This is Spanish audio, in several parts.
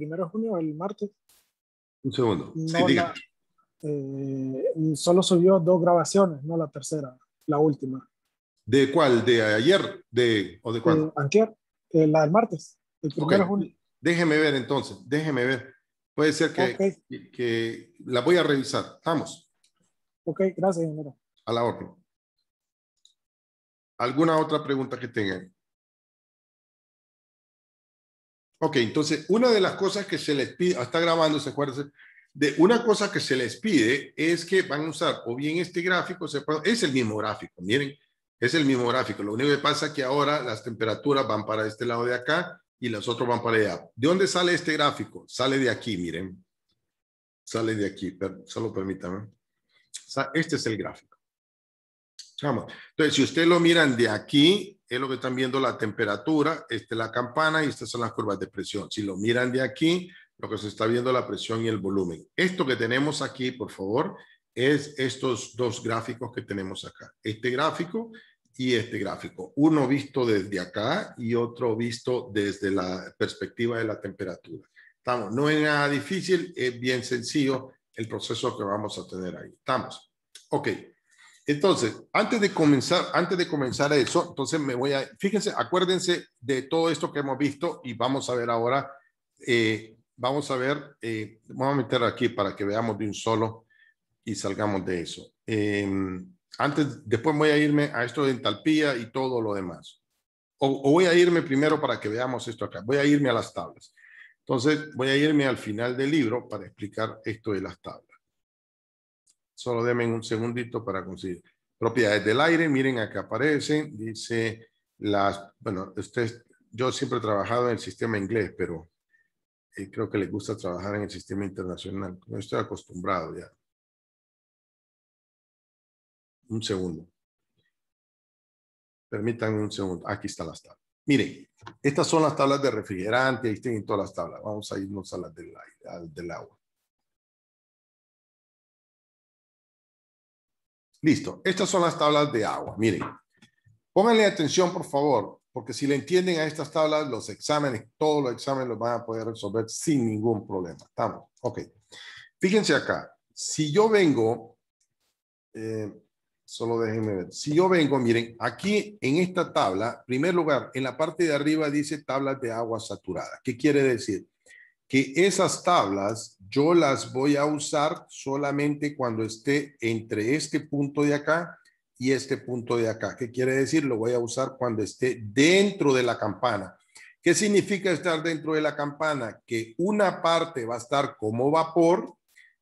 primero de junio, el martes. Un segundo. Eh, solo subió dos grabaciones, no la tercera, la última. ¿De cuál? ¿De ayer? ¿De, ¿O de cuándo? Eh, la del martes, el primero de Déjeme ver entonces, déjeme ver. Puede ser que, que, la voy a revisar. Vamos. Ok, gracias, A la orden. ¿Alguna otra pregunta que tengan? Ok, entonces una de las cosas que se les pide, está grabando, se acuerdan, de una cosa que se les pide es que van a usar o bien este gráfico, se es el mismo gráfico, miren, es el mismo gráfico, lo único que pasa es que ahora las temperaturas van para este lado de acá y las otros van para allá. ¿De dónde sale este gráfico? Sale de aquí, miren. Sale de aquí, pero solo permítame. Este es el gráfico. Entonces, si ustedes lo miran de aquí, es lo que están viendo la temperatura, este, la campana y estas son las curvas de presión. Si lo miran de aquí, lo que se está viendo la presión y el volumen. Esto que tenemos aquí, por favor, es estos dos gráficos que tenemos acá. Este gráfico y este gráfico. Uno visto desde acá y otro visto desde la perspectiva de la temperatura. Estamos, no es nada difícil, es bien sencillo el proceso que vamos a tener ahí. Estamos. Ok. Entonces, antes de comenzar, antes de comenzar eso, entonces me voy a, fíjense, acuérdense de todo esto que hemos visto y vamos a ver ahora, eh, vamos a ver, eh, vamos a meter aquí para que veamos de un solo y salgamos de eso. Em, antes, después voy a irme a esto de entalpía y todo lo demás. o voy a irme primero para que veamos esto acá. Voy a irme a las tablas. Entonces, voy a irme al final del libro para explicar esto de las tablas. Solo denme un segundito para conseguir. Propiedades del aire, miren acá aparecen, dice las, bueno, ustedes, yo siempre he trabajado en el sistema inglés, pero eh, creo que les gusta trabajar en el sistema internacional. No estoy acostumbrado ya. Un segundo. Permítanme un segundo. Aquí están las tablas. Miren, estas son las tablas de refrigerante, ahí tienen todas las tablas. Vamos a irnos a las del agua. Listo, estas son las tablas de agua. Miren, pónganle atención, por favor, porque si le entienden a estas tablas, los exámenes, todos los exámenes los van a poder resolver sin ningún problema. Estamos, ok. Fíjense acá, si yo vengo, eh, solo déjenme ver, si yo vengo, miren, aquí en esta tabla, primer lugar, en la parte de arriba dice tablas de agua saturada. ¿Qué quiere decir? que esas tablas yo las voy a usar solamente cuando esté entre este punto de acá y este punto de acá. ¿Qué quiere decir? Lo voy a usar cuando esté dentro de la campana. ¿Qué significa estar dentro de la campana? Que una parte va a estar como vapor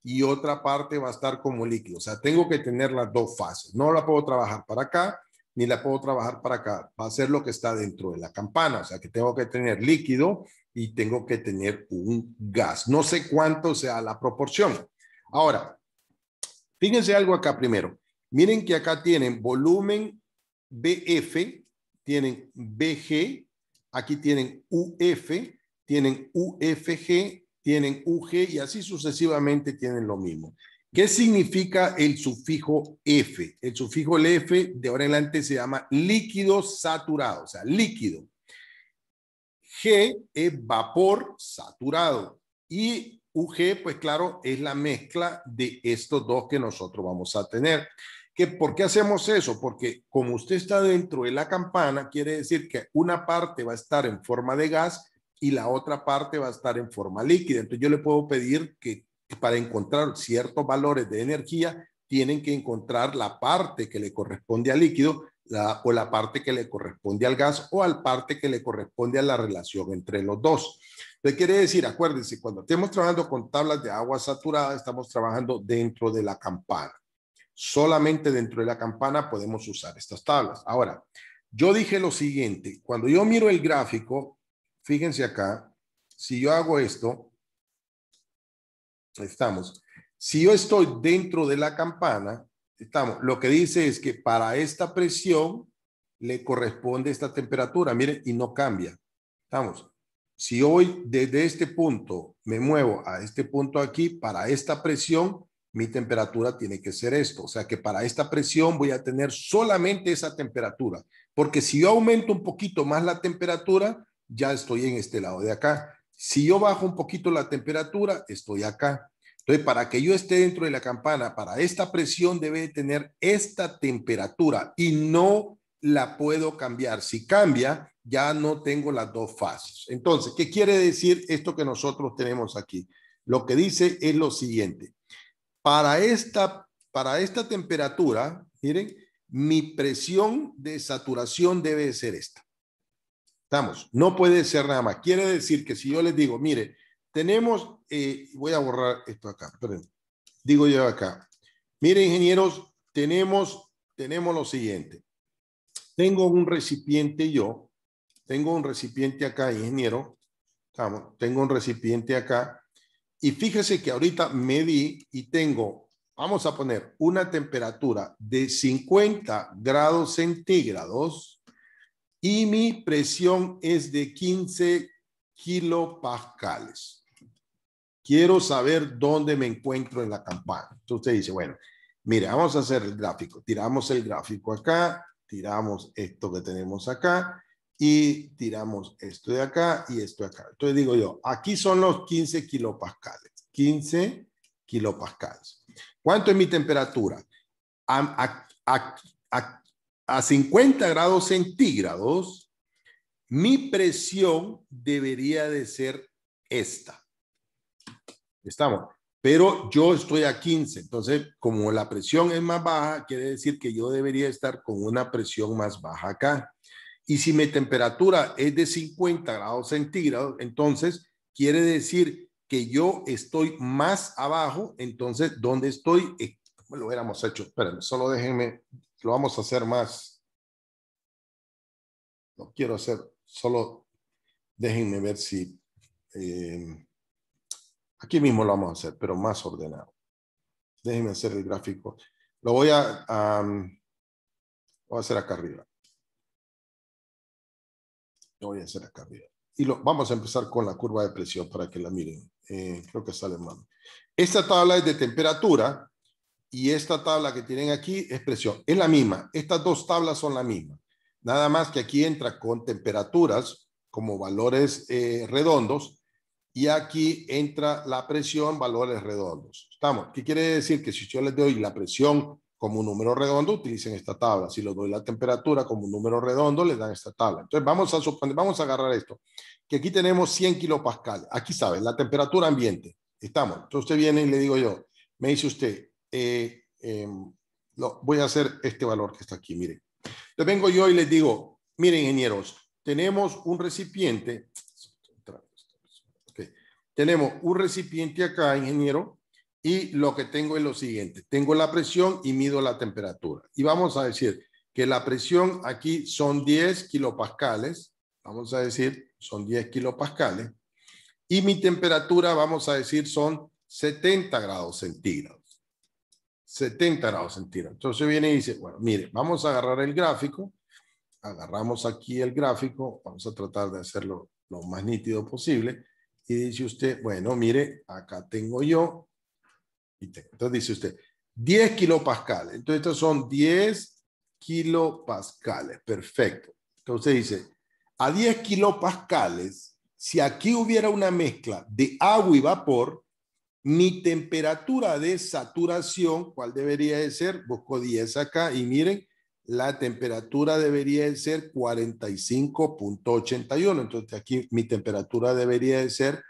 y otra parte va a estar como líquido. O sea, tengo que tener las dos fases. No la puedo trabajar para acá ni la puedo trabajar para acá. Va lo que está dentro de la campana, o sea que tengo que tener líquido y tengo que tener un gas. No sé cuánto sea la proporción. Ahora, fíjense algo acá primero. Miren que acá tienen volumen BF, tienen BG, aquí tienen UF, tienen UFG, tienen UG y así sucesivamente tienen lo mismo. ¿Qué significa el sufijo F? El sufijo el F de ahora en adelante se llama líquido saturado, o sea, líquido. G es vapor saturado y UG, pues claro, es la mezcla de estos dos que nosotros vamos a tener. ¿Qué ¿Por qué hacemos eso? Porque como usted está dentro de la campana, quiere decir que una parte va a estar en forma de gas y la otra parte va a estar en forma líquida. Entonces yo le puedo pedir que para encontrar ciertos valores de energía, tienen que encontrar la parte que le corresponde al líquido la, o la parte que le corresponde al gas o al parte que le corresponde a la relación entre los dos. ¿Qué quiere decir? Acuérdense, cuando estemos trabajando con tablas de agua saturada, estamos trabajando dentro de la campana. Solamente dentro de la campana podemos usar estas tablas. Ahora, yo dije lo siguiente, cuando yo miro el gráfico, fíjense acá, si yo hago esto, Estamos. Si yo estoy dentro de la campana, estamos. Lo que dice es que para esta presión le corresponde esta temperatura, miren, y no cambia. Estamos. Si hoy desde este punto me muevo a este punto aquí, para esta presión, mi temperatura tiene que ser esto. O sea que para esta presión voy a tener solamente esa temperatura. Porque si yo aumento un poquito más la temperatura, ya estoy en este lado de acá. Si yo bajo un poquito la temperatura, estoy acá. Entonces, para que yo esté dentro de la campana, para esta presión debe tener esta temperatura y no la puedo cambiar. Si cambia, ya no tengo las dos fases. Entonces, ¿qué quiere decir esto que nosotros tenemos aquí? Lo que dice es lo siguiente. Para esta, para esta temperatura, miren, mi presión de saturación debe ser esta. Estamos, no puede ser nada más. Quiere decir que si yo les digo, mire, tenemos, eh, voy a borrar esto acá, perdón. digo yo acá, mire ingenieros, tenemos, tenemos lo siguiente. Tengo un recipiente yo, tengo un recipiente acá, ingeniero, Vamos, tengo un recipiente acá, y fíjese que ahorita medí y tengo, vamos a poner una temperatura de 50 grados centígrados, y mi presión es de 15 kilopascales. Quiero saber dónde me encuentro en la campana. Entonces dice, bueno, mire, vamos a hacer el gráfico. Tiramos el gráfico acá, tiramos esto que tenemos acá y tiramos esto de acá y esto de acá. Entonces digo yo, aquí son los 15 kilopascales. 15 kilopascales. ¿Cuánto es mi temperatura? A, a 50 grados centígrados, mi presión debería de ser esta. Estamos. Pero yo estoy a 15, entonces como la presión es más baja, quiere decir que yo debería estar con una presión más baja acá. Y si mi temperatura es de 50 grados centígrados, entonces quiere decir que yo estoy más abajo, entonces ¿dónde estoy, eh, lo hubiéramos hecho, espérenme, solo déjenme lo vamos a hacer más. No quiero hacer, solo déjenme ver si... Em, aquí mismo lo vamos a hacer, pero más ordenado. Déjenme hacer el gráfico. Lo voy a, um, voy a hacer acá arriba. Lo voy a hacer acá arriba. Y lo, vamos a empezar con la curva de presión para que la miren. Eh, creo que sale mal. Esta tabla es de temperatura y esta tabla que tienen aquí es presión. Es la misma. Estas dos tablas son la misma. Nada más que aquí entra con temperaturas como valores eh, redondos y aquí entra la presión, valores redondos. ¿Estamos? ¿Qué quiere decir? Que si yo les doy la presión como un número redondo, utilicen esta tabla. Si les doy la temperatura como un número redondo, les dan esta tabla. Entonces vamos a vamos a agarrar esto, que aquí tenemos 100 kilopascales. Aquí saben la temperatura ambiente. Estamos. Entonces usted viene y le digo yo, me dice usted, eh, lo, em, voy a hacer este valor que está aquí, miren. Les vengo yo y les digo, miren ingenieros, tenemos un recipiente, tenemos un recipiente acá, ingeniero, y lo que tengo es lo siguiente, tengo la presión y mido la temperatura. Y vamos a decir que la presión aquí son 10 kilopascales, vamos a decir, son 10 kilopascales, y mi temperatura, vamos a decir, son 70 grados centígrados. 70 grados centígrados. Entonces viene y dice, bueno, mire, vamos a agarrar el gráfico, agarramos aquí el gráfico, vamos a tratar de hacerlo lo más nítido posible, y dice usted, bueno, mire, acá tengo yo, y entonces dice usted, 10 kilopascales, entonces estos son 10 kilopascales, perfecto. Entonces dice, a 10 kilopascales, si aquí hubiera una mezcla de agua y vapor, mi temperatura de saturación, ¿cuál debería de ser? Busco 10 acá y miren, la temperatura debería de ser 45.81. Entonces aquí mi temperatura debería de ser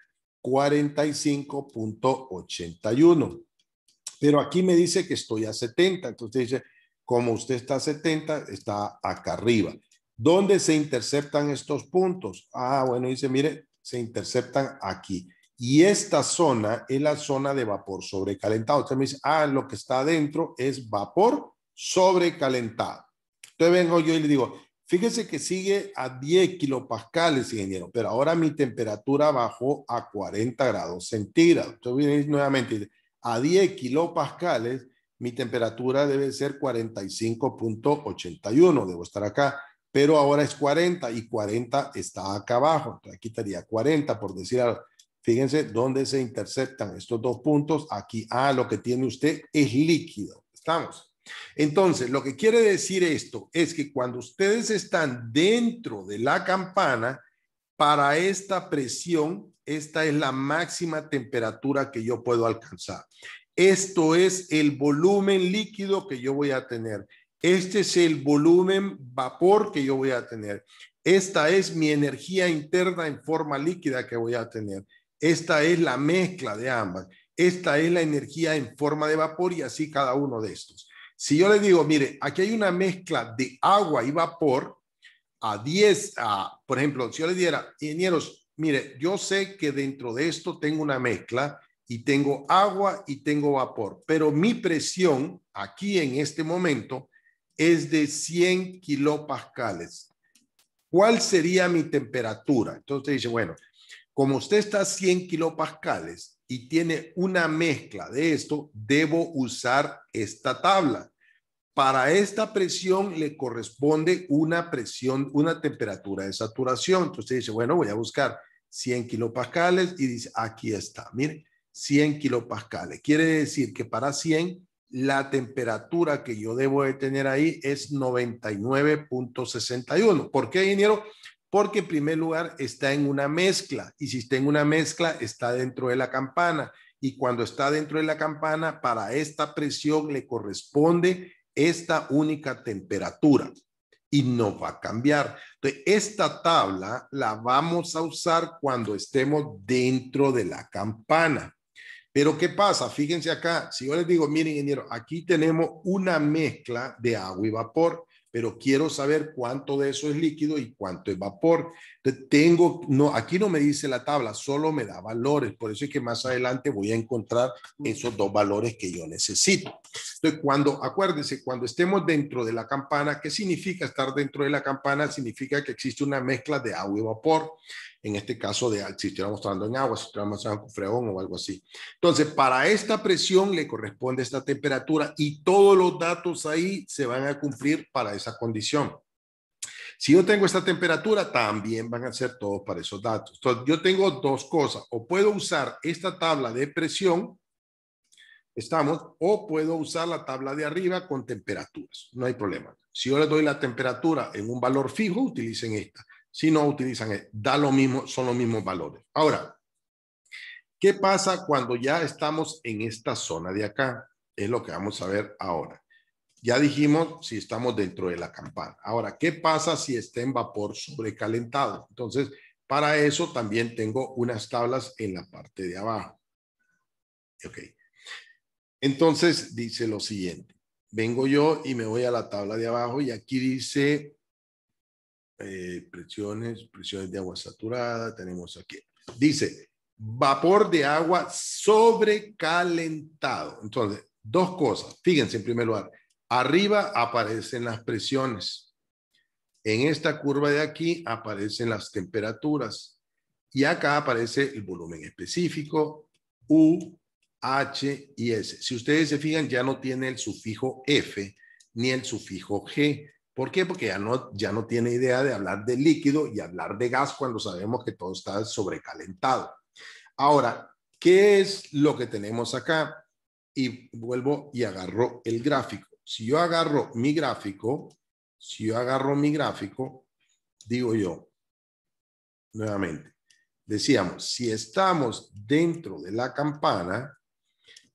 45.81. Pero aquí me dice que estoy a 70. Entonces dice, como usted está a 70, está acá arriba. ¿Dónde se interceptan estos puntos? Ah, bueno, dice, mire, se interceptan aquí. Y esta zona es la zona de vapor sobrecalentado. Usted me dice, ah, lo que está adentro es vapor sobrecalentado. Entonces vengo yo y le digo, fíjese que sigue a 10 kilopascales, ingeniero, pero ahora mi temperatura bajó a 40 grados centígrados. Entonces viene nuevamente, a 10 kilopascales, mi temperatura debe ser 45.81, debo estar acá, pero ahora es 40 y 40 está acá abajo. Entonces aquí estaría 40, por decir algo. Fíjense dónde se interceptan estos dos puntos. Aquí, ah, lo que tiene usted es líquido. ¿Estamos? Entonces, lo que quiere decir esto es que cuando ustedes están dentro de la campana, para esta presión, esta es la máxima temperatura que yo puedo alcanzar. Esto es el volumen líquido que yo voy a tener. Este es el volumen vapor que yo voy a tener. Esta es mi energía interna en forma líquida que voy a tener. Esta es la mezcla de ambas. Esta es la energía en forma de vapor y así cada uno de estos. Si yo le digo, mire, aquí hay una mezcla de agua y vapor a 10, a, por ejemplo, si yo le diera, ingenieros, mire, yo sé que dentro de esto tengo una mezcla y tengo agua y tengo vapor, pero mi presión aquí en este momento es de 100 kilopascales. ¿Cuál sería mi temperatura? Entonces dice, bueno, como usted está a 100 kilopascales y tiene una mezcla de esto, debo usar esta tabla. Para esta presión le corresponde una presión, una temperatura de saturación. Entonces usted dice, bueno, voy a buscar 100 kilopascales y dice, aquí está, mire, 100 kilopascales. Quiere decir que para 100 la temperatura que yo debo de tener ahí es 99.61. ¿Por qué, ingeniero? porque en primer lugar está en una mezcla y si está en una mezcla está dentro de la campana y cuando está dentro de la campana para esta presión le corresponde esta única temperatura y no va a cambiar. Entonces, esta tabla la vamos a usar cuando estemos dentro de la campana. Pero ¿qué pasa? Fíjense acá, si yo les digo, miren, ingeniero, aquí tenemos una mezcla de agua y vapor pero quiero saber cuánto de eso es líquido y cuánto es vapor. Tengo, no, aquí no me dice la tabla, solo me da valores. Por eso es que más adelante voy a encontrar esos dos valores que yo necesito. Entonces, cuando, acuérdense, cuando estemos dentro de la campana, ¿qué significa estar dentro de la campana? Significa que existe una mezcla de agua y vapor. En este caso, de, si estuviéramos trabajando en agua, si estuviéramos trabajando con freón o algo así. Entonces, para esta presión le corresponde esta temperatura y todos los datos ahí se van a cumplir para esa condición. Si yo tengo esta temperatura, también van a ser todos para esos datos. Entonces, yo tengo dos cosas. O puedo usar esta tabla de presión, estamos, o puedo usar la tabla de arriba con temperaturas. No hay problema. Si yo les doy la temperatura en un valor fijo, utilicen esta. Si no, utilizan esta. Da lo mismo, son los mismos valores. Ahora, ¿qué pasa cuando ya estamos en esta zona de acá? Es lo que vamos a ver ahora. Ya dijimos si estamos dentro de la campana. Ahora, ¿qué pasa si está en vapor sobrecalentado? Entonces, para eso también tengo unas tablas en la parte de abajo. Ok. Entonces, dice lo siguiente. Vengo yo y me voy a la tabla de abajo y aquí dice eh, presiones, presiones de agua saturada, tenemos aquí. Dice, vapor de agua sobrecalentado. Entonces, dos cosas. Fíjense en primer lugar, Arriba aparecen las presiones. En esta curva de aquí aparecen las temperaturas. Y acá aparece el volumen específico, U, H y S. Si ustedes se fijan, ya no tiene el sufijo F ni el sufijo G. ¿Por qué? Porque ya no, ya no tiene idea de hablar de líquido y hablar de gas cuando sabemos que todo está sobrecalentado. Ahora, ¿qué es lo que tenemos acá? Y vuelvo y agarro el gráfico si yo agarro mi gráfico, si yo agarro mi gráfico, digo yo, nuevamente, decíamos, si estamos dentro de la campana,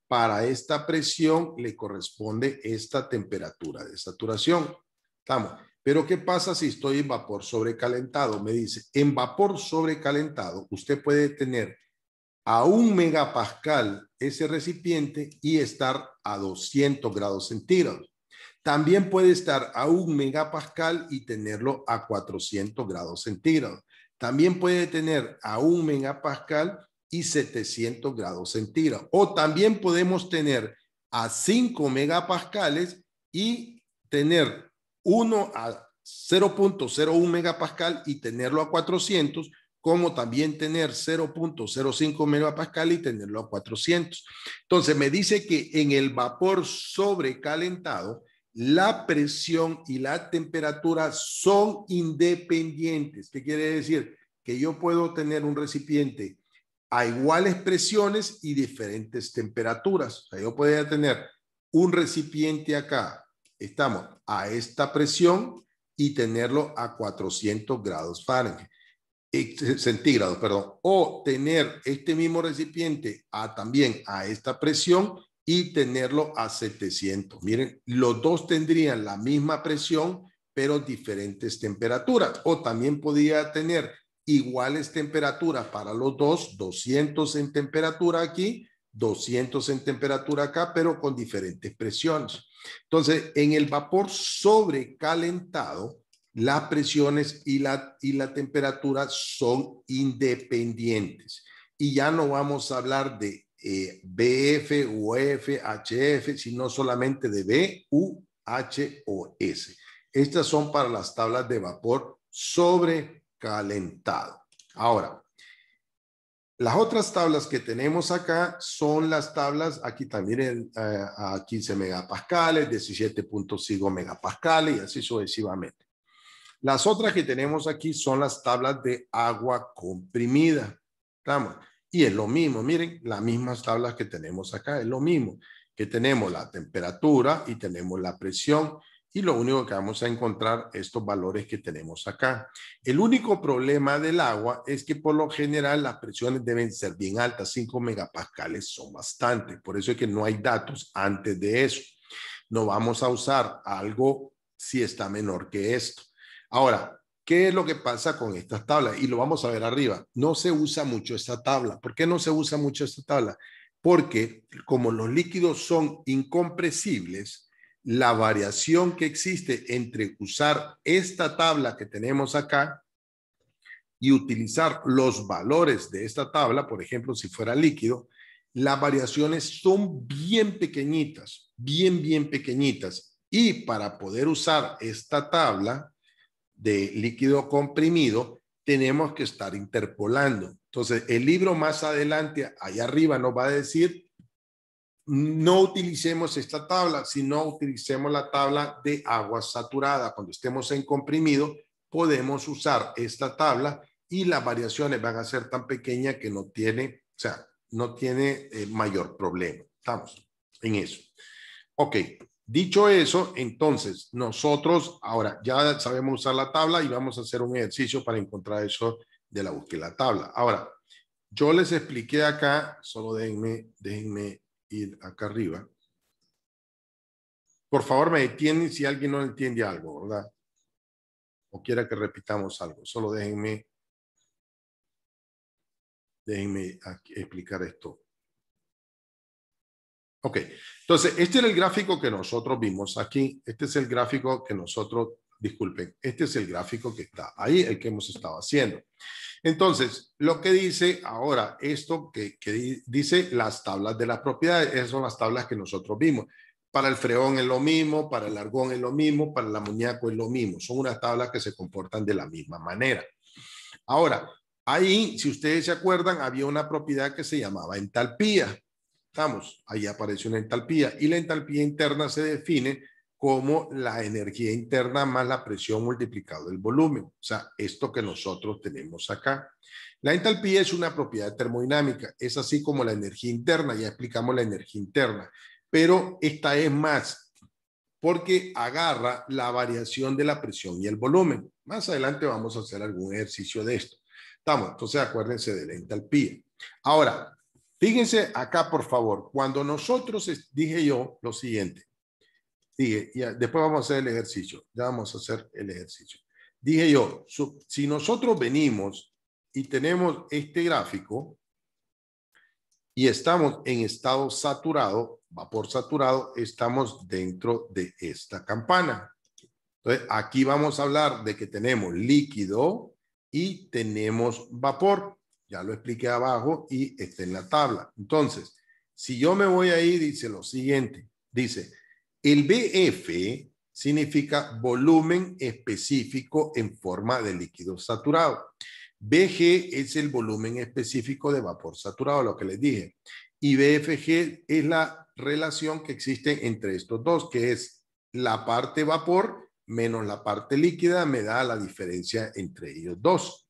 para esta presión le corresponde esta temperatura de saturación. Estamos. Pero ¿qué pasa si estoy en vapor sobrecalentado? Me dice, en vapor sobrecalentado usted puede tener a un megapascal ese recipiente y estar a 200 grados centígrados. También puede estar a un megapascal y tenerlo a 400 grados centígrados. También puede tener a un megapascal y 700 grados centígrados. O también podemos tener a 5 megapascales y tener uno a 0.01 megapascal y tenerlo a 400 como también tener 0.05 megapascal y tenerlo a 400. Entonces me dice que en el vapor sobrecalentado, la presión y la temperatura son independientes. ¿Qué quiere decir? Que yo puedo tener un recipiente a iguales presiones y diferentes temperaturas. O sea, yo podría tener un recipiente acá, estamos a esta presión y tenerlo a 400 grados Fahrenheit centígrados, perdón, o tener este mismo recipiente a, también a esta presión y tenerlo a 700. Miren, los dos tendrían la misma presión, pero diferentes temperaturas. O también podría tener iguales temperaturas para los dos, 200 en temperatura aquí, 200 en temperatura acá, pero con diferentes presiones. Entonces, en el vapor sobrecalentado, las presiones y la, y la temperatura son independientes. Y ya no vamos a hablar de eh, BF, UF, HF, sino solamente de B, H o S. Estas son para las tablas de vapor sobrecalentado. Ahora, las otras tablas que tenemos acá son las tablas, aquí también eh, a 15 megapascales, 17.5 megapascales y así sucesivamente. Las otras que tenemos aquí son las tablas de agua comprimida. Y es lo mismo, miren, las mismas tablas que tenemos acá, es lo mismo, que tenemos la temperatura y tenemos la presión y lo único que vamos a encontrar estos valores que tenemos acá. El único problema del agua es que por lo general las presiones deben ser bien altas, 5 megapascales son bastante, por eso es que no hay datos antes de eso. No vamos a usar algo si está menor que esto. Ahora, ¿qué es lo que pasa con estas tablas? Y lo vamos a ver arriba. No se usa mucho esta tabla. ¿Por qué no se usa mucho esta tabla? Porque como los líquidos son incompresibles, la variación que existe entre usar esta tabla que tenemos acá y utilizar los valores de esta tabla, por ejemplo, si fuera líquido, las variaciones son bien pequeñitas, bien, bien pequeñitas. Y para poder usar esta tabla, de líquido comprimido, tenemos que estar interpolando. Entonces, el libro más adelante, allá arriba, nos va a decir, no utilicemos esta tabla, sino utilicemos la tabla de agua saturada. Cuando estemos en comprimido, podemos usar esta tabla y las variaciones van a ser tan pequeñas que no tiene, o sea, no tiene eh, mayor problema. Estamos en eso. Ok, Dicho eso, entonces nosotros ahora ya sabemos usar la tabla y vamos a hacer un ejercicio para encontrar eso de la búsqueda de la tabla. Ahora, yo les expliqué acá, solo déjenme, déjenme ir acá arriba. Por favor, me detienen si alguien no entiende algo, ¿verdad? O quiera que repitamos algo. Solo déjenme, déjenme explicar esto. Ok, entonces, este era el gráfico que nosotros vimos aquí. Este es el gráfico que nosotros, disculpen, este es el gráfico que está ahí, el que hemos estado haciendo. Entonces, lo que dice ahora, esto que, dice las tablas de las propiedades, esas son las tablas que nosotros vimos. Para el freón es lo mismo, para el argón es lo mismo, para el amoníaco es lo mismo. Son unas tablas que se comportan de la misma manera. Ahora, ahí, si ustedes se acuerdan, había una propiedad que se llamaba entalpía estamos. Ahí aparece una entalpía y la entalpía interna se define como la energía interna más la presión multiplicado del volumen, o sea, esto que nosotros tenemos acá. La entalpía es una propiedad termodinámica, es así como la energía interna, ya explicamos la energía interna, pero esta es más porque agarra la variación de la presión y el volumen. Más adelante vamos a hacer algún ejercicio de esto. Estamos, entonces acuérdense de la entalpía. Ahora, Fíjense acá, por favor, cuando nosotros dije yo lo siguiente, después vamos a hacer el ejercicio, ya vamos a hacer el ejercicio. Dije yo, si nosotros venimos y tenemos este gráfico y estamos en estado saturado, vapor saturado, estamos dentro de esta campana. Entonces, aquí vamos a hablar de que tenemos líquido y tenemos vapor. Ya lo expliqué abajo y está en la tabla. Entonces, si yo me voy ahí, dice lo siguiente. Dice, el BF significa volumen específico en forma de líquido saturado. BG es el volumen específico de vapor saturado, lo que les dije. Y BFG es la relación que existe entre estos dos, que es la parte vapor menos la parte líquida me da la diferencia entre ellos dos.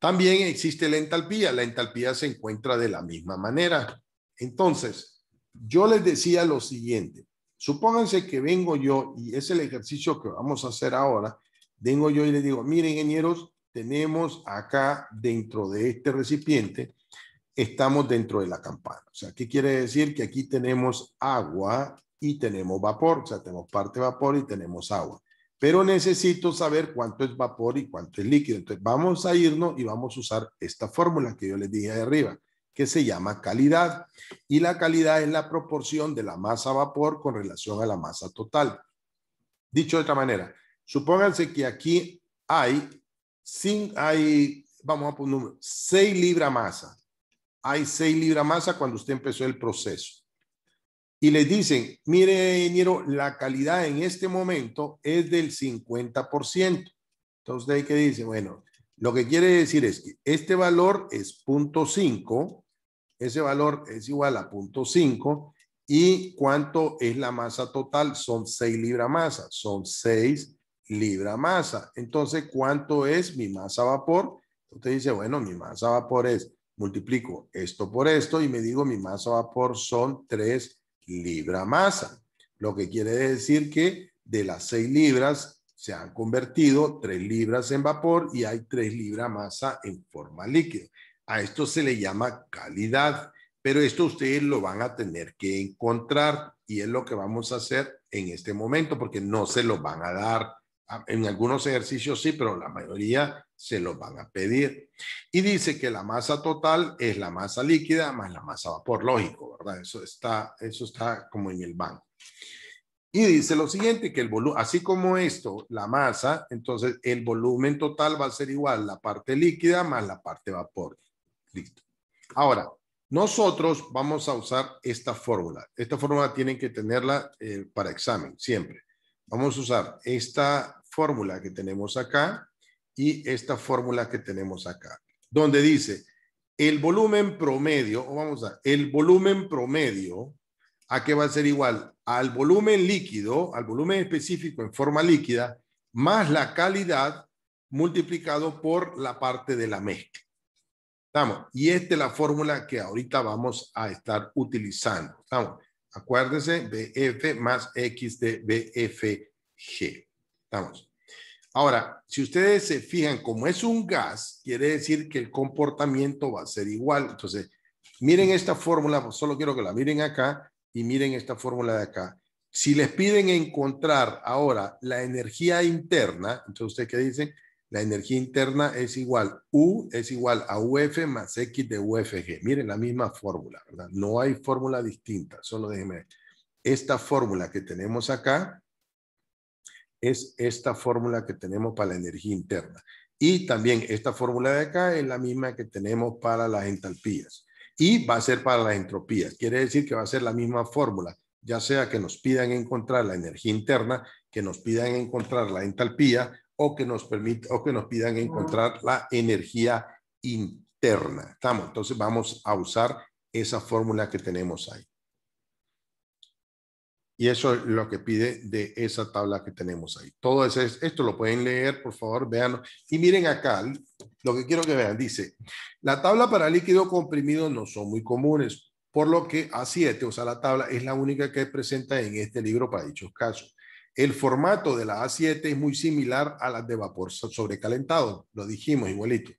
También existe la entalpía. La entalpía se encuentra de la misma manera. Entonces, yo les decía lo siguiente. Supónganse que vengo yo, y es el ejercicio que vamos a hacer ahora, vengo yo y les digo, miren, ingenieros, tenemos acá dentro de este recipiente, estamos dentro de la campana. O sea, ¿qué quiere decir? Que aquí tenemos agua y tenemos vapor, o sea, tenemos parte vapor y tenemos agua pero necesito saber cuánto es vapor y cuánto es líquido. Entonces vamos a irnos y vamos a usar esta fórmula que yo les dije de arriba, que se llama calidad. Y la calidad es la proporción de la masa vapor con relación a la masa total. Dicho de otra manera, supónganse que aquí hay, sin, hay vamos a poner número, 6 libras masa. Hay 6 libras masa cuando usted empezó el proceso y les dicen, mire, ingeniero, la calidad en este momento es del 50%. Entonces, ¿de qué dice? Bueno, lo que quiere decir es que este valor es 0.5, ese valor es igual a 0.5, y cuánto es la masa total? Son 6 libras masa, son 6 libras masa. Entonces, ¿cuánto es mi masa vapor? Usted dice, bueno, mi masa vapor es, multiplico esto por esto y me digo mi masa vapor son 3 libra-masa, lo que quiere decir que de las seis libras se han convertido tres libras en vapor y hay tres libras-masa en forma líquida. A esto se le llama calidad, pero esto ustedes lo van a tener que encontrar y es lo que vamos a hacer en este momento porque no se lo van a dar. Ah, en algunos ejercicios sí, pero la mayoría se los van a pedir. Y dice que la masa total es la masa líquida más la masa vapor, lógico, ¿verdad? Eso está, eso está como en el banco. Y dice lo siguiente, que el volumen, así como esto, la masa, entonces el volumen total va a ser igual la parte líquida más la parte vapor. Listo. Ahora, nosotros vamos a usar esta fórmula. Esta fórmula tienen que tenerla eh, para examen, siempre. Vamos a usar esta fórmula que tenemos acá y esta fórmula que tenemos acá, donde dice el volumen promedio, o vamos a, el volumen promedio, ¿a qué va a ser igual? Al volumen líquido, al volumen específico en forma líquida, más la calidad multiplicado por la parte de la mezcla. ¿Estamos? Y esta es la fórmula que ahorita vamos a estar utilizando. ¿Estamos? Acuérdense, BF más X de BFG. Estamos. Ahora, si ustedes se fijan, como es un gas, quiere decir que el comportamiento va a ser igual. Entonces, miren esta fórmula, solo quiero que la miren acá y miren esta fórmula de acá. Si les piden encontrar ahora la energía interna, entonces ustedes qué dicen? La energía interna es igual, U es igual a UF más X de UFG. Miren la misma fórmula, ¿verdad? No hay fórmula distinta, solo déjenme. Esta fórmula que tenemos acá es esta fórmula que tenemos para la energía interna. Y también esta fórmula de acá es la misma que tenemos para las entalpías. Y va a ser para las entropías. Quiere decir que va a ser la misma fórmula, ya sea que nos pidan encontrar la energía interna, que nos pidan encontrar la entalpía o que nos, permita, o que nos pidan encontrar la energía interna. entonces vamos a usar esa fórmula que tenemos ahí. Y eso es lo que pide de esa tabla que tenemos ahí. Todo eso es, esto lo pueden leer, por favor, vean. Y miren acá, lo que quiero que vean, dice, la tabla para líquido comprimido no son muy comunes, por lo que A7, o sea, la tabla es la única que presenta en este libro para dichos casos. El formato de la A7 es muy similar a las de vapor sobrecalentado, lo dijimos igualito.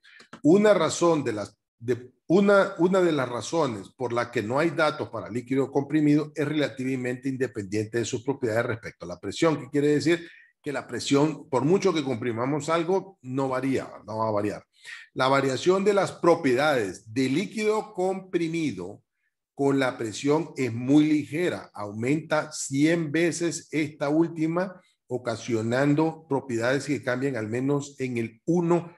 Una razón de las de una, de las razones por la que no hay datos para líquido comprimido es relativamente independiente de sus propiedades respecto a la presión, que quiere decir que la presión, por mucho que comprimamos algo, no varía, no va a variar. La variación de las propiedades de líquido comprimido con la presión es muy ligera, aumenta 100 veces esta última, ocasionando propiedades que cambian al menos en el 1%.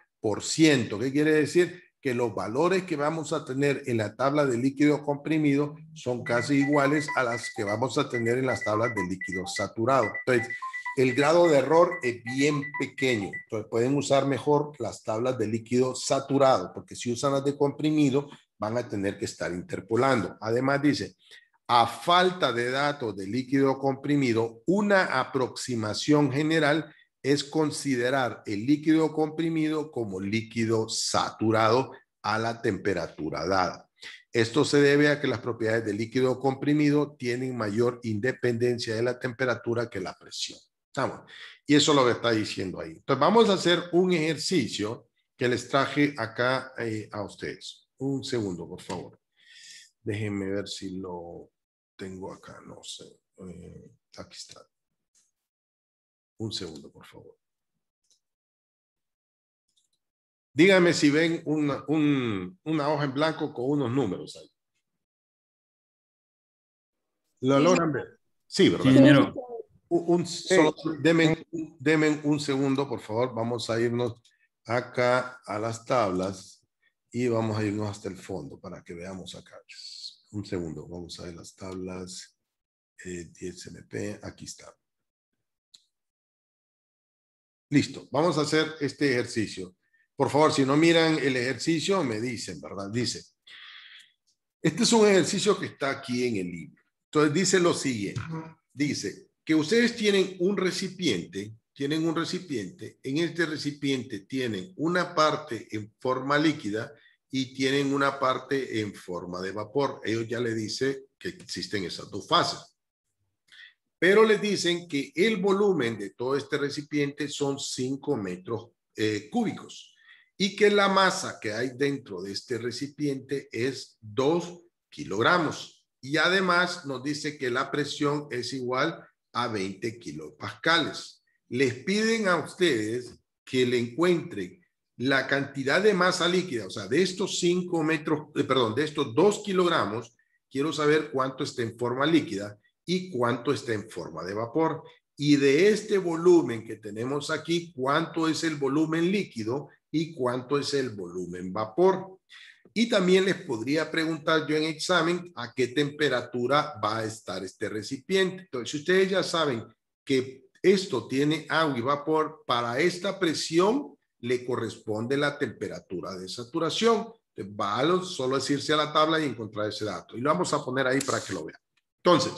¿Qué quiere decir? que los valores que vamos a tener en la tabla de líquido comprimido son casi iguales a las que vamos a tener en las tablas de líquido saturado. Entonces, el grado de error es bien pequeño. Entonces pueden usar mejor las tablas de líquido saturado, porque si usan las de comprimido van a tener que estar interpolando. Además dice, a falta de datos de líquido comprimido, una aproximación general es considerar el líquido comprimido como líquido saturado a la temperatura dada. Esto se debe a que las propiedades del líquido comprimido tienen mayor independencia de la temperatura que la presión. ¿Estamos? Y eso es lo que está diciendo ahí. Entonces vamos a hacer un ejercicio que les traje acá eh, a ustedes. Un segundo, por favor. Déjenme ver si lo tengo acá, no sé. Eh, aquí está. Un segundo, por favor. Díganme si ven una, hoja en blanco con unos números ahí. ¿Lo logran Sí, ¿verdad? un, deme, un segundo, por favor. Vamos a irnos acá a las tablas y vamos a irnos hasta el fondo para que veamos acá. Un segundo, vamos a ver las tablas. Eh, 10 MP, aquí está. Listo, vamos a hacer este ejercicio. Por favor, si no miran el ejercicio, me dicen, ¿verdad? Dice, este es un ejercicio que está aquí en el libro. Entonces dice lo siguiente. Dice que ustedes tienen un recipiente, tienen un recipiente, en este recipiente tienen una parte en forma líquida y tienen una parte en forma de vapor. Ellos ya le dice que existen esas dos fases pero les dicen que el volumen de todo este recipiente son 5 metros eh, cúbicos y que la masa que hay dentro de este recipiente es 2 kilogramos. Y además nos dice que la presión es igual a 20 kilopascales. Les piden a ustedes que le encuentren la cantidad de masa líquida, o sea, de estos 5 metros, eh, perdón, de estos 2 kilogramos, quiero saber cuánto está en forma líquida y cuánto está en forma de vapor. Y de este volumen que tenemos aquí, cuánto es el volumen líquido y cuánto es el volumen vapor. Y también les podría preguntar yo en examen a qué temperatura va a estar este recipiente. Entonces, si ustedes ya saben que esto tiene agua y vapor, para esta presión le corresponde la temperatura de saturación. Entonces, va a solo decirse a la tabla y encontrar ese dato. Y lo vamos a poner ahí para que lo vean. Entonces,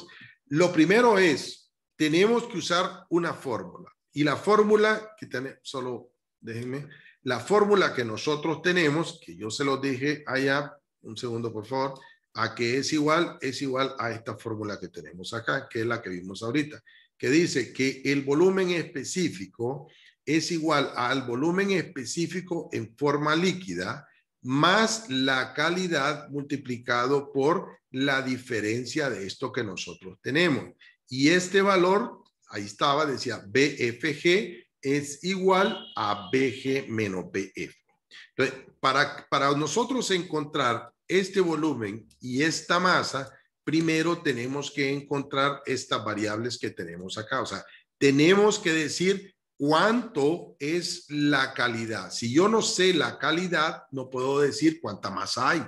lo primero es, tenemos que usar una fórmula. Y la fórmula que tenemos, solo déjenme, la fórmula que nosotros tenemos, que yo se lo dije allá, un segundo por favor, a que es igual, es igual a esta fórmula que tenemos acá, que es la que vimos ahorita, que dice que el volumen específico es igual al volumen específico en forma líquida más la calidad multiplicado por la diferencia de esto que nosotros tenemos. Y este valor, ahí estaba, decía BFG es igual a BG menos BF. Entonces, para, para nosotros encontrar este volumen y esta masa, primero tenemos que encontrar estas variables que tenemos acá. O sea, tenemos que decir cuánto es la calidad. Si yo no sé la calidad, no puedo decir cuánta masa hay.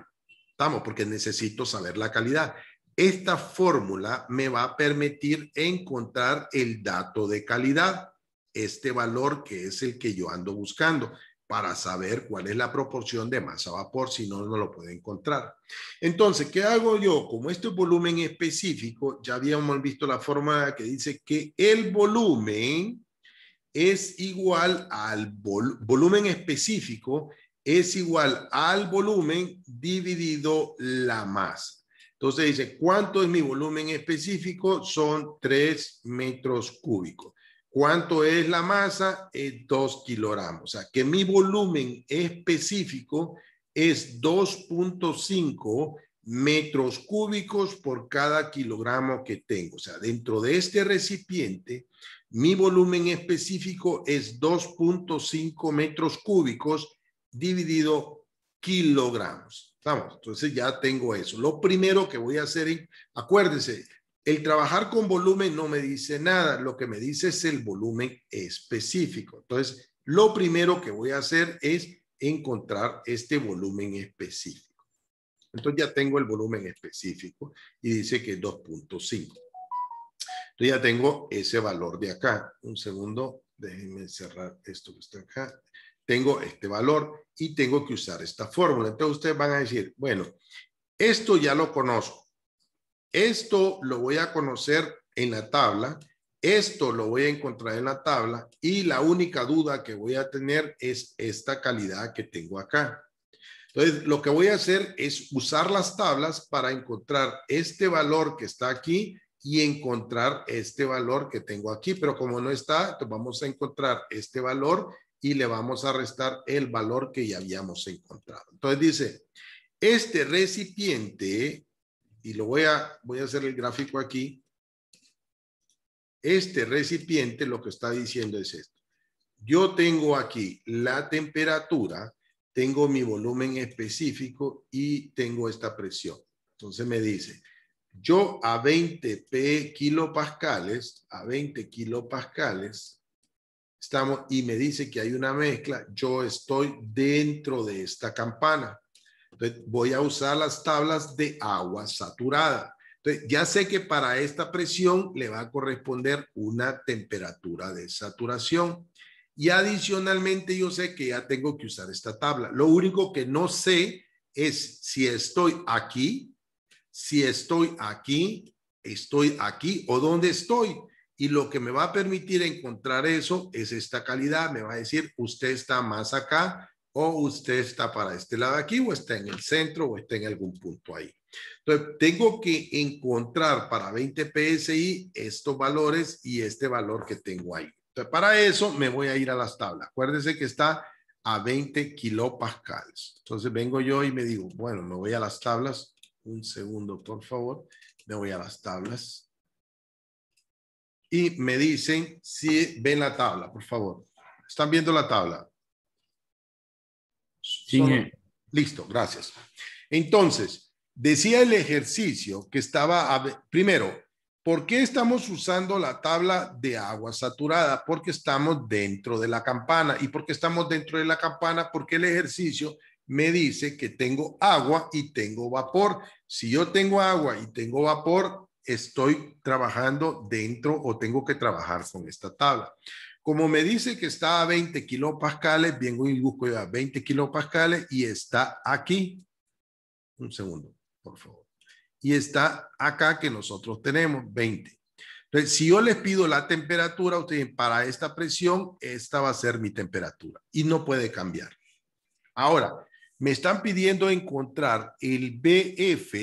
Estamos, porque necesito saber la calidad. Esta fórmula me va a permitir encontrar el dato de calidad, este valor que es el que yo ando buscando para saber cuál es la proporción de masa vapor, si no, no lo puedo encontrar. Entonces, ¿qué hago yo? Como este volumen específico, ya habíamos visto la fórmula que dice que el volumen es igual al volumen específico, es igual al volumen dividido la masa. Entonces dice, ¿cuánto es mi volumen específico? Son 3 metros cúbicos. ¿Cuánto es la masa? Es 2 kilogramos. O sea, que mi volumen específico es 2.5 metros cúbicos por cada kilogramo que tengo. O sea, dentro de este recipiente, mi volumen específico es 2.5 metros cúbicos dividido kilogramos. Vamos, entonces ya tengo eso. Lo primero que voy a hacer, acuérdense, el trabajar con volumen no me dice nada, lo que me dice es el volumen específico. Entonces, lo primero que voy a hacer es encontrar este volumen específico. Entonces ya tengo el volumen específico y dice que es 2.5. Entonces ya tengo ese valor de acá. Un segundo, déjenme cerrar esto que está acá. Tengo este valor y tengo que usar esta fórmula. Entonces ustedes van a decir, bueno, esto ya lo conozco. Esto lo voy a conocer en la tabla. Esto lo voy a encontrar en la tabla y la única duda que voy a tener es esta calidad que tengo acá. Entonces, lo que voy a hacer es usar las tablas para encontrar este valor que está aquí y encontrar este valor que tengo aquí. Pero como no está, vamos a encontrar este valor y le vamos a restar el valor que ya habíamos encontrado. Entonces dice, este recipiente, y lo voy a, voy a hacer el gráfico aquí, este recipiente lo que está diciendo es esto. Yo tengo aquí la temperatura, tengo mi volumen específico y tengo esta presión. Entonces me dice, yo a 20 P a 20 kilopascales, estamos, y me dice que hay una mezcla, yo estoy dentro de esta campana. Entonces, voy a usar las tablas de agua saturada. ya sé que para esta presión le va a corresponder una temperatura de saturación. Y adicionalmente yo sé que ya tengo que usar esta tabla. Lo único que no sé es si estoy aquí si estoy aquí, estoy aquí o dónde estoy. Y lo que me va a permitir encontrar eso es esta calidad. Me va a decir, usted está más acá o usted está para este lado aquí o está en el centro o está en algún punto ahí. Entonces, tengo que encontrar para 20 PSI estos valores y este valor que tengo ahí. Entonces, para eso me voy a ir a las tablas. Acuérdense que está a 20 kilopascales. Entonces, vengo yo y me digo, bueno, me voy a las tablas un segundo, por favor. Me voy a las tablas. Y me dicen si ven la tabla, por favor. ¿Están viendo la tabla? Sí. Eh. Listo, gracias. Entonces, decía el ejercicio que estaba, primero, ¿Por qué estamos usando la tabla de agua saturada? Porque estamos dentro de la campana. ¿Y por qué estamos dentro de la campana? Porque el ejercicio me dice que tengo agua y tengo vapor. Si yo tengo agua y tengo vapor, estoy trabajando dentro o tengo que trabajar con esta tabla. Como me dice que está a 20 kilopascales, vengo y busco ya 20 kilopascales y está aquí. Un segundo, por favor. Y está acá que nosotros tenemos 20. Entonces, si yo les pido la temperatura, ustedes para esta presión, esta va a ser mi temperatura y no puede cambiar. Ahora, me están pidiendo encontrar el BF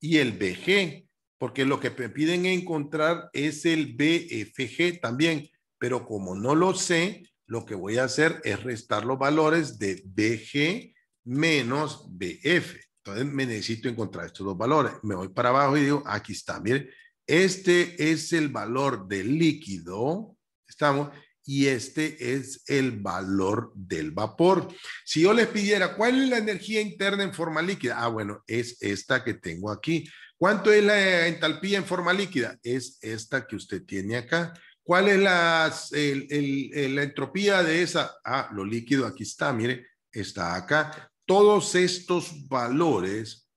y el BG, porque lo que me piden encontrar es el BFG también, pero como no lo sé, lo que voy a hacer es restar los valores de BG menos BF. Entonces me necesito encontrar estos dos valores. Me voy para abajo y digo, aquí está, miren, este es el valor del líquido, estamos, y este es el valor del vapor. Si yo les pidiera, ¿cuál es la energía interna en forma líquida? Ah, bueno, es esta que tengo aquí. ¿Cuánto es la entalpía en forma líquida? Es esta que usted tiene acá. ¿Cuál es la, la entropía de esa? Ah, lo líquido aquí está, mire, está acá. Todos estos valores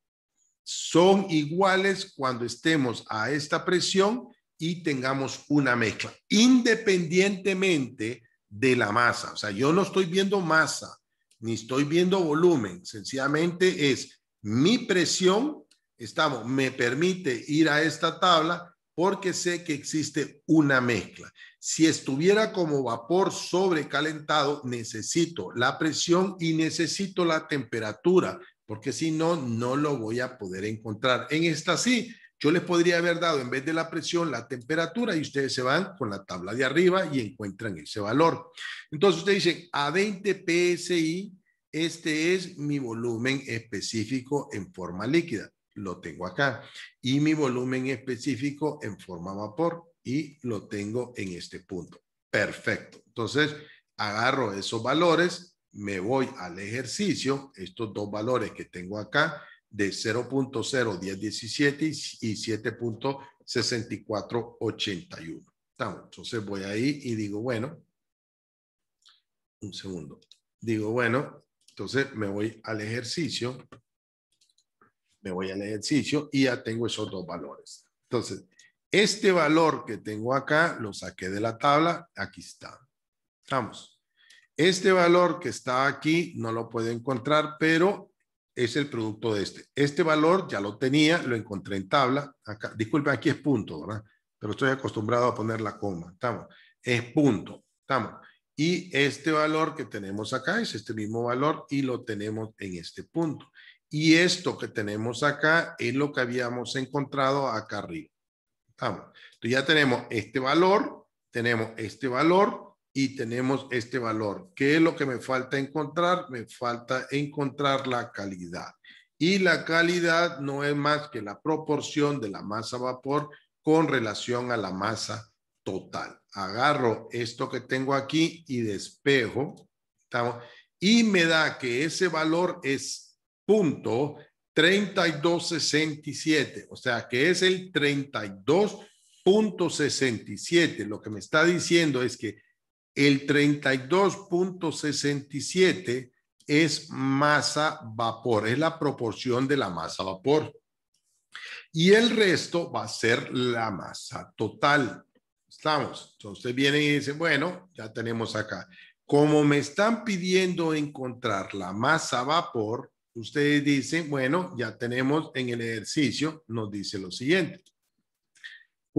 son iguales cuando estemos a esta presión y tengamos una mezcla, independientemente de la masa. O sea, yo no estoy viendo masa, ni estoy viendo volumen, sencillamente es mi presión, estamos, me permite ir a esta tabla porque sé que existe una mezcla. Si estuviera como vapor sobrecalentado, necesito la presión y necesito la temperatura, porque si no, no lo voy a poder encontrar. En esta sí, yo les podría haber dado en vez de la presión la temperatura y ustedes se van con la tabla de arriba y encuentran ese valor. Entonces ustedes dicen a 20 psi, este es mi volumen específico en forma líquida, lo tengo acá, y mi volumen específico en forma vapor y lo tengo en este punto. Perfecto. Entonces agarro esos valores, me voy al ejercicio, estos dos valores que tengo acá de 0.01017 y 7.6481. Entonces voy ahí y digo, bueno, un segundo. Digo, bueno, entonces me voy al ejercicio, me voy al ejercicio y ya tengo esos dos valores. Entonces, este valor que tengo acá lo saqué de la tabla, aquí está. Vamos. Este valor que está aquí no lo puedo encontrar, pero es el producto de este. Este valor ya lo tenía, lo encontré en tabla. Acá, disculpen, aquí es punto, ¿verdad? Pero estoy acostumbrado a poner la coma. Estamos. Es punto. Estamos. Y este valor que tenemos acá es este mismo valor y lo tenemos en este punto. Y esto que tenemos acá es lo que habíamos encontrado acá arriba. Estamos. Entonces ya tenemos este valor, tenemos este valor, y tenemos este valor. ¿Qué es lo que me falta encontrar? Me falta encontrar la calidad. Y la calidad no es más que la proporción de la masa vapor con relación a la masa total. Agarro esto que tengo aquí y despejo. Y me da que ese valor es punto 3267, o sea que es el 32.67. Lo que me está diciendo es que el 32.67 es masa vapor, es la proporción de la masa vapor. Y el resto va a ser la masa total. Estamos. Entonces vienen y dicen, bueno, ya tenemos acá. Como me están pidiendo encontrar la masa vapor, ustedes dicen, bueno, ya tenemos en el ejercicio, nos dice lo siguiente.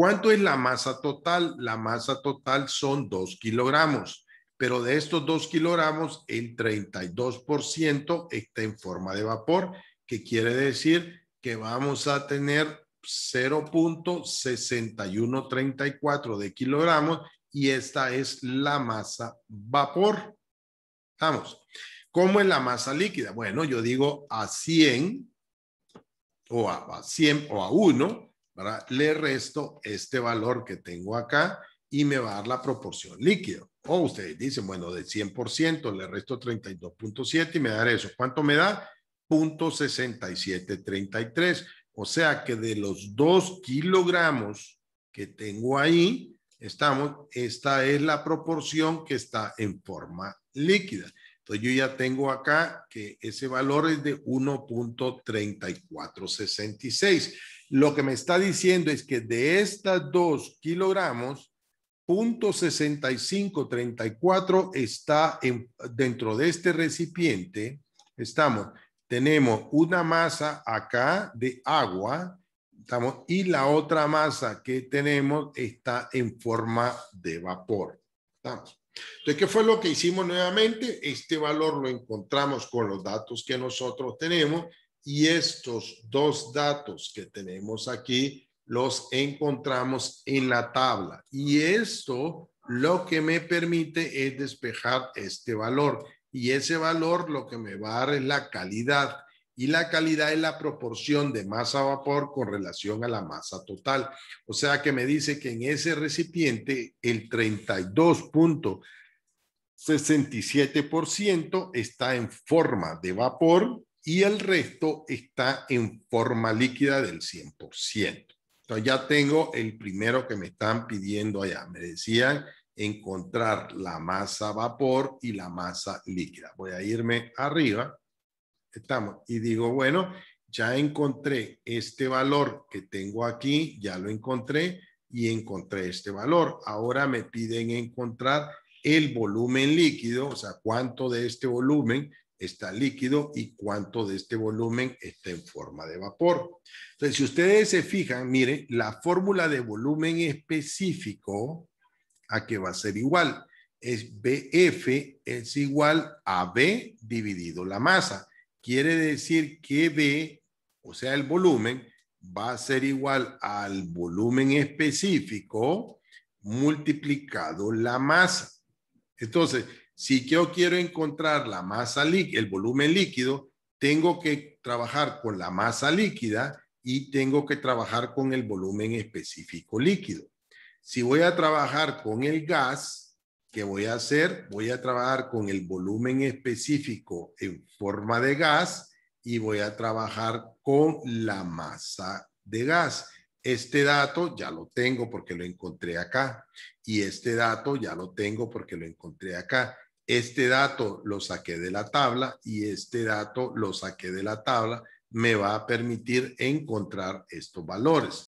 ¿Cuánto es la masa total? La masa total son 2 kilogramos, pero de estos 2 kilogramos, el 32% está en forma de vapor, que quiere decir que vamos a tener 0.6134 de kilogramos y esta es la masa vapor. Vamos. ¿Cómo es la masa líquida? Bueno, yo digo a 100 o a, a 100 o a 1 le resto este valor que tengo acá y me va a dar la proporción líquido. O ustedes dicen, bueno, de 100% le resto 32.7 y me da eso. ¿Cuánto me da? 0.6733. O sea que de los 2 kilogramos que tengo ahí, estamos, esta es la proporción que está en forma líquida. Entonces yo ya tengo acá que ese valor es de 1.3466. Lo que me está diciendo es que de estas dos kilogramos, punto 6534 está en, dentro de este recipiente. Estamos, tenemos una masa acá de agua estamos, y la otra masa que tenemos está en forma de vapor. Estamos. Entonces, ¿qué fue lo que hicimos nuevamente? Este valor lo encontramos con los datos que nosotros tenemos y estos dos datos que tenemos aquí los encontramos en la tabla. Y esto lo que me permite es despejar este valor. Y ese valor lo que me va a dar es la calidad. Y la calidad es la proporción de masa vapor con relación a la masa total. O sea que me dice que en ese recipiente el 32.67% está en forma de vapor y el resto está en forma líquida del 100%. Entonces ya tengo el primero que me están pidiendo allá. Me decían encontrar la masa vapor y la masa líquida. Voy a irme arriba. Estamos. Y digo, bueno, ya encontré este valor que tengo aquí, ya lo encontré y encontré este valor. Ahora me piden encontrar el volumen líquido, o sea, cuánto de este volumen está líquido y cuánto de este volumen está en forma de vapor. Entonces, si ustedes se fijan, miren, la fórmula de volumen específico a qué va a ser igual es BF es igual a B dividido la masa. Quiere decir que B, o sea, el volumen, va a ser igual al volumen específico multiplicado la masa. Entonces, si yo quiero encontrar la masa líquida, el volumen líquido, tengo que trabajar con la masa líquida y tengo que trabajar con el volumen específico líquido. Si voy a trabajar con el gas, ¿qué voy a hacer? Voy a trabajar con el volumen específico en forma de gas y voy a trabajar con la masa de gas. Este dato ya lo tengo porque lo encontré acá y este dato ya lo tengo porque lo encontré acá este dato lo saqué de la tabla y este dato lo saqué de la tabla, me va a permitir encontrar estos valores.